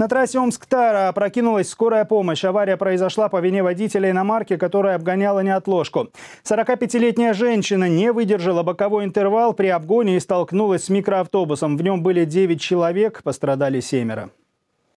На трассе Омск-Тара опрокинулась скорая помощь. Авария произошла по вине водителя иномарки, которая обгоняла неотложку. 45-летняя женщина не выдержала боковой интервал при обгоне и столкнулась с микроавтобусом. В нем были 9 человек, пострадали семеро.